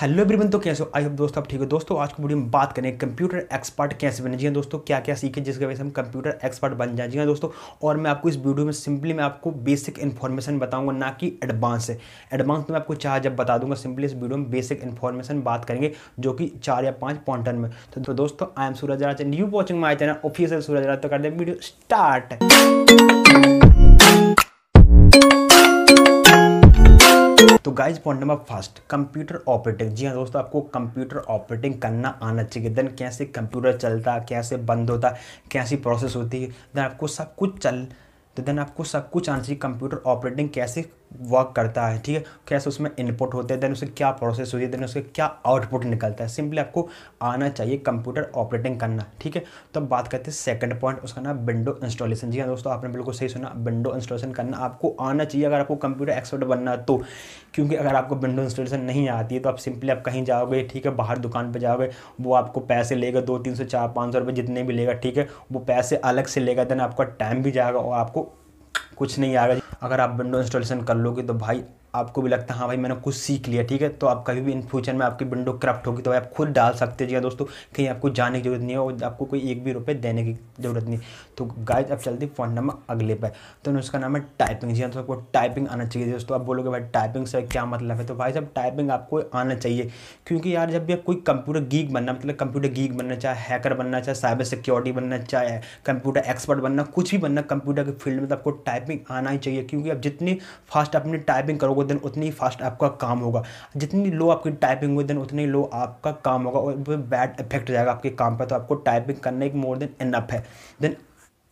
hello everyone तो कैसे हो आई होप दोस्तों आप ठीक हो दोस्तों आज की वीडियो में बात करें कंप्यूटर एक्सपर्ट कैसे बने जी दोस्तों क्या क्या सीखे जिसकी वजह से हम कंप्यूटर एक्सपर्ट बन जाए जी दोस्तों और मैं आपको इस वीडियो में सिंपली मैं आपको बेसिक इन्फॉर्मेशन बताऊंगा ना कि एडवांस है एडवांस तो में आपको चार जब बता दूंगा सिंपली इस वीडियो में बेसिक इन्फॉर्मेशन बात करेंगे जो कि चार या पाँच पॉइंटन में तो, दोस्तों I am Suraj Raj new watching my channel official Suraj Raj तो कर दे वीडियो स्टार्ट तो guys point number first computer operating जी हाँ दोस्तों आपको कंप्यूटर ऑपरेटिंग करना आना चाहिए देन कैसे कंप्यूटर चलता कैसे बंद होता कैसी प्रोसेस होती है देन आपको सब कुछ चल तो देन आपको सब कुछ आना चाहिए कंप्यूटर ऑपरेटिंग कैसे वर्क करता है ठीक है कैसे उसमें इनपुट होते हैं देन उसे क्या प्रोसेस होती है देन उसके क्या आउटपुट निकलता है सिंपली आपको आना चाहिए कंप्यूटर ऑपरेटिंग करना ठीक है तो अब बात करते हैं सेकंड पॉइंट उसका नाम विंडो इंस्टॉलेशन जी हाँ दोस्तों आपने बिल्कुल सही सुना विंडो इंस्टॉलेशन करना आपको आना चाहिए अगर आपको कंप्यूटर एक्सपर्ट बनना तो क्योंकि अगर आपको विंडो इंस्टॉलेशन नहीं आती है तो आप सिंपली आप कहीं जाओगे ठीक है बाहर दुकान पर जाओगे वो आपको पैसे लेगा दो तीन सौ चार पाँच सौ रुपये जितने भी लेगा ठीक है वो पैसे अलग से लेगा देन आपका टाइम भी जाएगा और आपको कुछ नहीं आएगा अगर आप विंडो इंस्टॉलेशन कर लोगे तो भाई आपको भी लगता है हाँ भाई मैंने कुछ सीख लिया ठीक है तो आप कभी भी इन फ्यूचर में आपकी विंडो करप्ट होगी तो आप खुद डाल सकते जी हाँ दोस्तों कहीं आपको जाने की जरूरत नहीं है और आपको कोई एक भी रुपये देने की जरूरत नहीं तो गाय अब चलती फोन नंबर अगले पर तो उसका नाम है टाइपिंग जी हाँ दोस्तों आपको टाइपिंग आना चाहिए दोस्तों आप बोलोगे भाई टाइपिंग से क्या मतलब है तो भाई साहब टाइपिंग आपको आना चाहिए क्योंकि यार जब भी आप कोई कंप्यूटर गीक बनना मतलब कंप्यूटर गीक बनना चाहे हैकर बनना चाहे साइबर सिक्योरिटी बनना चाहे कंप्यूटर एक्सपर्ट बनना कुछ भी बनना कंप्यूटर के फील्ड में तो आपको टाइपिंग आना ही चाहिए क्योंकि आप जितनी फास्ट अपनी टाइपिंग करोगे करोगे देन उतनी फास्ट आपका काम होगा जितनी लो आपकी टाइपिंग होगी देन उतनी लो आपका काम होगा और बैड इफेक्ट जाएगा आपके काम पर तो आपको टाइपिंग करने एक मोर देन इनफ है देन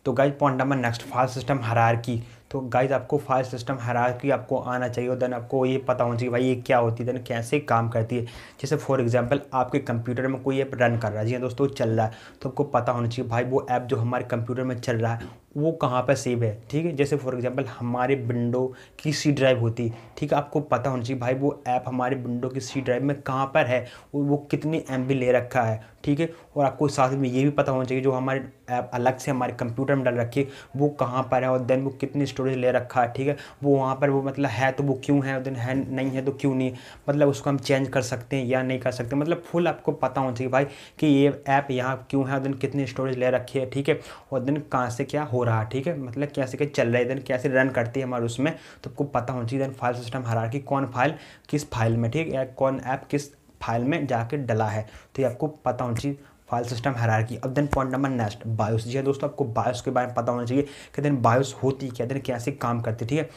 तो guys point number next fast system हरार की तो गाइज आपको फाइल सिस्टम हरा हराकी आपको आना चाहिए और देन आपको ये पता होना चाहिए भाई ये क्या होती है देन कैसे काम करती है जैसे फॉर एग्जाम्पल आपके कंप्यूटर में कोई ऐप रन कर रहा है जी हाँ दोस्तों चल रहा है तो आपको पता होना चाहिए भाई वो ऐप जो हमारे कंप्यूटर में चल रहा है वो कहाँ पर सेव है ठीक है जैसे फॉर एग्ज़ाम्पल हमारे विंडो की सी ड्राइव होती है ठीक है आपको पता होना चाहिए भाई वो ऐप हमारे विंडो की सी ड्राइव में कहाँ पर है और वो कितनी एम ले रखा है ठीक है और आपको साथ में ये भी पता होना चाहिए जो हमारे ऐप अलग से हमारे कंप्यूटर में डाल रखी है वो कहाँ पर है और देन वो कितनी स्टोरेज ले रखा है ठीक है वो वहाँ पर वो मतलब है तो वो क्यों है उधर है नहीं है तो क्यों नहीं मतलब उसको हम चेंज कर सकते हैं या नहीं कर सकते मतलब फुल आपको पता होना चाहिए भाई कि ये ऐप यहाँ क्यों है उधर कितनी स्टोरेज ले रखी है ठीक है और दिन कहाँ से क्या हो रहा है ठीक है मतलब कैसे क्या चल रहा है दिन कैसे रन करती है हमारे उसमें तो आपको पता होना चाहिए दिन फाइल सिस्टम हरा कि कौन फाइल किस फाइल में ठीक है कौन ऐप किस फाइल में जाके डला है तो ये आपको पता होना चाहिए फाइल सिस्टम की अब then point number next BIOS जी हाँ दोस्तों आपको बायोस के बारे में पता होना चाहिए कि देन बायोस होती क्या देन कैसे काम करती ठीक है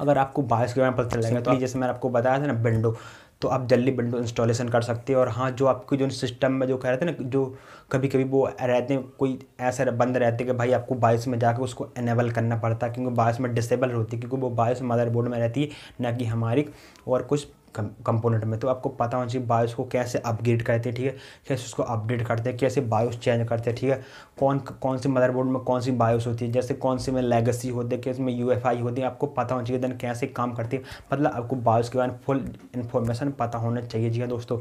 अगर आपको बायोस के बारे में पता जाएगा तो जैसे मैंने आपको बताया था ना विंडो तो आप जल्दी विंडो इंस्टॉलेशन कर सकते हो और हाँ जो आपके जो सिस्टम में जो कह रहे थे ना जो कभी कभी वो रहते हैं कोई ऐसा बंद रहते कि भाई आपको बायोस में जाकर उसको इनेबल करना पड़ता है क्योंकि बायोस में डिसेबल होती है क्योंकि वो बायोस मदरबोर्ड में रहती है ना कि हमारी और कुछ कंपोनेंट में तो आपको पता होना चाहिए बायोस को कैसे अपग्रेड करते हैं ठीक है कैसे उसको अपडेट करते हैं कैसे बायोस चेंज करते हैं ठीक है कौन कौन से मदरबोर्ड में कौन सी बायोस होती है जैसे कौन से में लेगेसी होते हैं कैसे में यू होती है आपको पता होना चाहिए देन कैसे काम करती है मतलब आपको बायोस के बारे में फुल इन्फॉर्मेशन पता होना चाहिए जी हाँ दोस्तों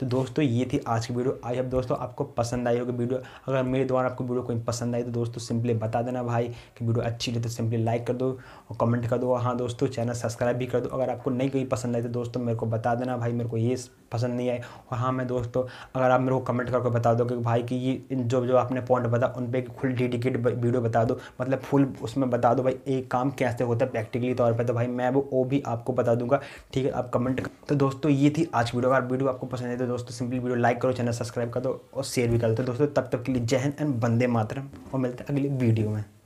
तो दोस्तों ये थी आज की वीडियो आई अब दोस्तों आपको पसंद आई होगी वीडियो अगर मेरे द्वारा आपको वीडियो कोई पसंद आई तो दोस्तों सिंपली बता देना भाई कि वीडियो अच्छी लगी तो सिंपली लाइक कर दो और कमेंट कर दो हाँ दोस्तों चैनल सब्सक्राइब भी कर दो अगर आपको नहीं कहीं पसंद आई तो दोस्तों मेरे को बता देना भाई मेरे को ये पसंद नहीं आई और हाँ मैं दोस्तों अगर आप मेरे को कमेंट करके बता दो कि भाई कि ये जो जो आपने पॉइंट बता उन पर फुल डेडिकेट वीडियो बता दो मतलब फुल उसमें बता दो भाई एक काम कैसे होता है प्रैक्टिकली तौर पर तो भाई मैं वो भी आपको बता दूंगा ठीक है आप कमेंट तो दोस्तों ये थी आज वीडियो अगर वीडियो आपको पसंद है तो दोस्तों सिंपली वीडियो लाइक करो चैनल सब्सक्राइब कर दो और शेयर भी कर दो तो दोस्तों तब तक के लिए जहन एंड बंदे मातरम और मिलते हैं अगली वीडियो में